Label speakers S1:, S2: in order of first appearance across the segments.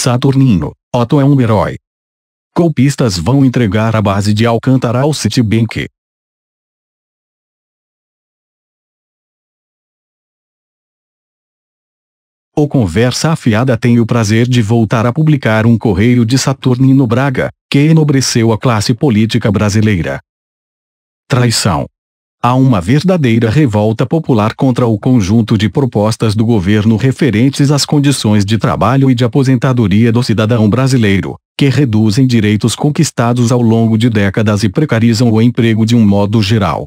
S1: Saturnino, Otto é um herói. Golpistas vão entregar a base de Alcântara ao Citibank. O Conversa Afiada tem o prazer de voltar a publicar um correio de Saturnino Braga, que enobreceu a classe política brasileira. Traição Há uma verdadeira revolta popular contra o conjunto de propostas do governo referentes às condições de trabalho e de aposentadoria do cidadão brasileiro, que reduzem direitos conquistados ao longo de décadas e precarizam o emprego de um modo geral.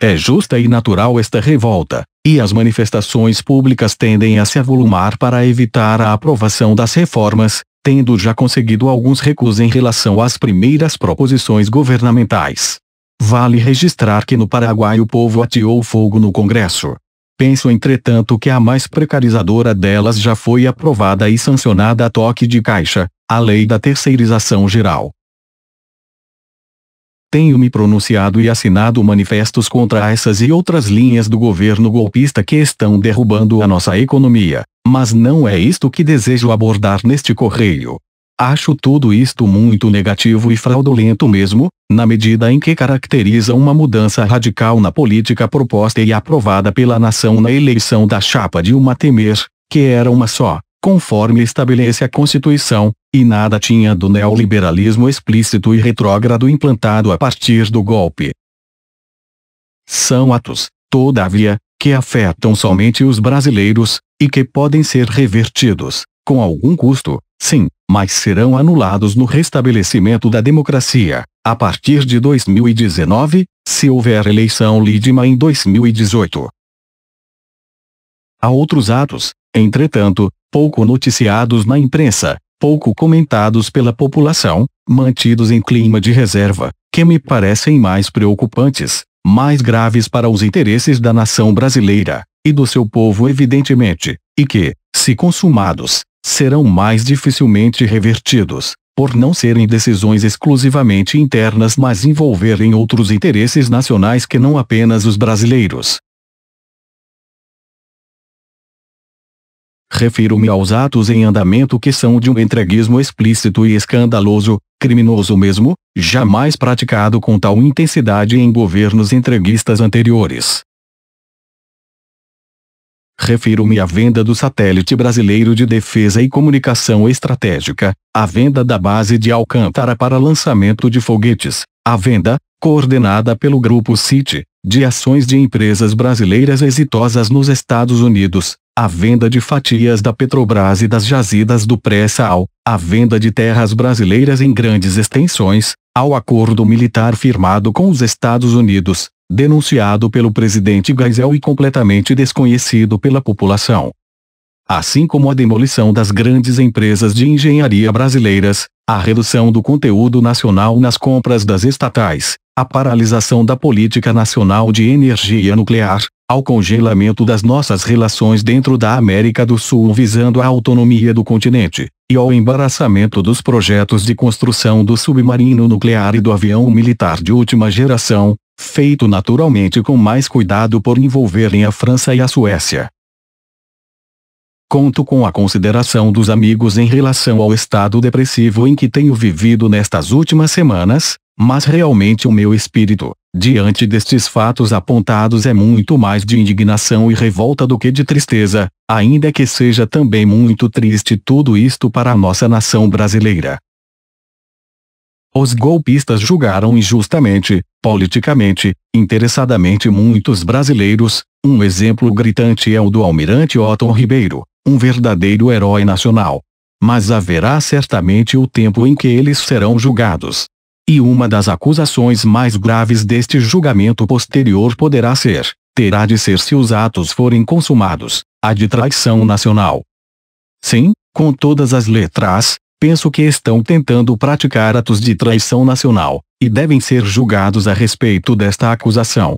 S1: É justa e natural esta revolta, e as manifestações públicas tendem a se avolumar para evitar a aprovação das reformas, tendo já conseguido alguns recusos em relação às primeiras proposições governamentais. Vale registrar que no Paraguai o povo ateou fogo no Congresso. Penso entretanto que a mais precarizadora delas já foi aprovada e sancionada a toque de caixa, a lei da terceirização geral. Tenho me pronunciado e assinado manifestos contra essas e outras linhas do governo golpista que estão derrubando a nossa economia, mas não é isto que desejo abordar neste correio. Acho tudo isto muito negativo e fraudulento mesmo, na medida em que caracteriza uma mudança radical na política proposta e aprovada pela nação na eleição da chapa de uma Temer, que era uma só, conforme estabelece a Constituição, e nada tinha do neoliberalismo explícito e retrógrado implantado a partir do golpe. São atos, todavia, que afetam somente os brasileiros, e que podem ser revertidos, com algum custo, Sim, mas serão anulados no restabelecimento da democracia, a partir de 2019, se houver eleição lídima em 2018. Há outros atos, entretanto, pouco noticiados na imprensa, pouco comentados pela população, mantidos em clima de reserva, que me parecem mais preocupantes, mais graves para os interesses da nação brasileira, e do seu povo evidentemente, e que, se consumados, serão mais dificilmente revertidos, por não serem decisões exclusivamente internas mas envolverem outros interesses nacionais que não apenas os brasileiros. Refiro-me aos atos em andamento que são de um entreguismo explícito e escandaloso, criminoso mesmo, jamais praticado com tal intensidade em governos entreguistas anteriores. Refiro-me à venda do satélite brasileiro de defesa e comunicação estratégica, à venda da base de Alcântara para lançamento de foguetes, à venda, coordenada pelo Grupo CIT, de ações de empresas brasileiras exitosas nos Estados Unidos, à venda de fatias da Petrobras e das jazidas do pré-sal, à venda de terras brasileiras em grandes extensões, ao acordo militar firmado com os Estados Unidos, denunciado pelo presidente Geisel e completamente desconhecido pela população. Assim como a demolição das grandes empresas de engenharia brasileiras, a redução do conteúdo nacional nas compras das estatais, a paralisação da política nacional de energia nuclear, ao congelamento das nossas relações dentro da América do Sul visando a autonomia do continente, e ao embaraçamento dos projetos de construção do submarino nuclear e do avião militar de última geração, feito naturalmente com mais cuidado por envolverem a França e a Suécia. Conto com a consideração dos amigos em relação ao estado depressivo em que tenho vivido nestas últimas semanas, mas realmente o meu espírito, diante destes fatos apontados, é muito mais de indignação e revolta do que de tristeza, ainda que seja também muito triste tudo isto para a nossa nação brasileira. Os golpistas julgaram injustamente, politicamente, interessadamente muitos brasileiros, um exemplo gritante é o do almirante Otton Ribeiro, um verdadeiro herói nacional. Mas haverá certamente o tempo em que eles serão julgados. E uma das acusações mais graves deste julgamento posterior poderá ser, terá de ser se os atos forem consumados, a de traição nacional. Sim, com todas as letras, Penso que estão tentando praticar atos de traição nacional, e devem ser julgados a respeito desta acusação.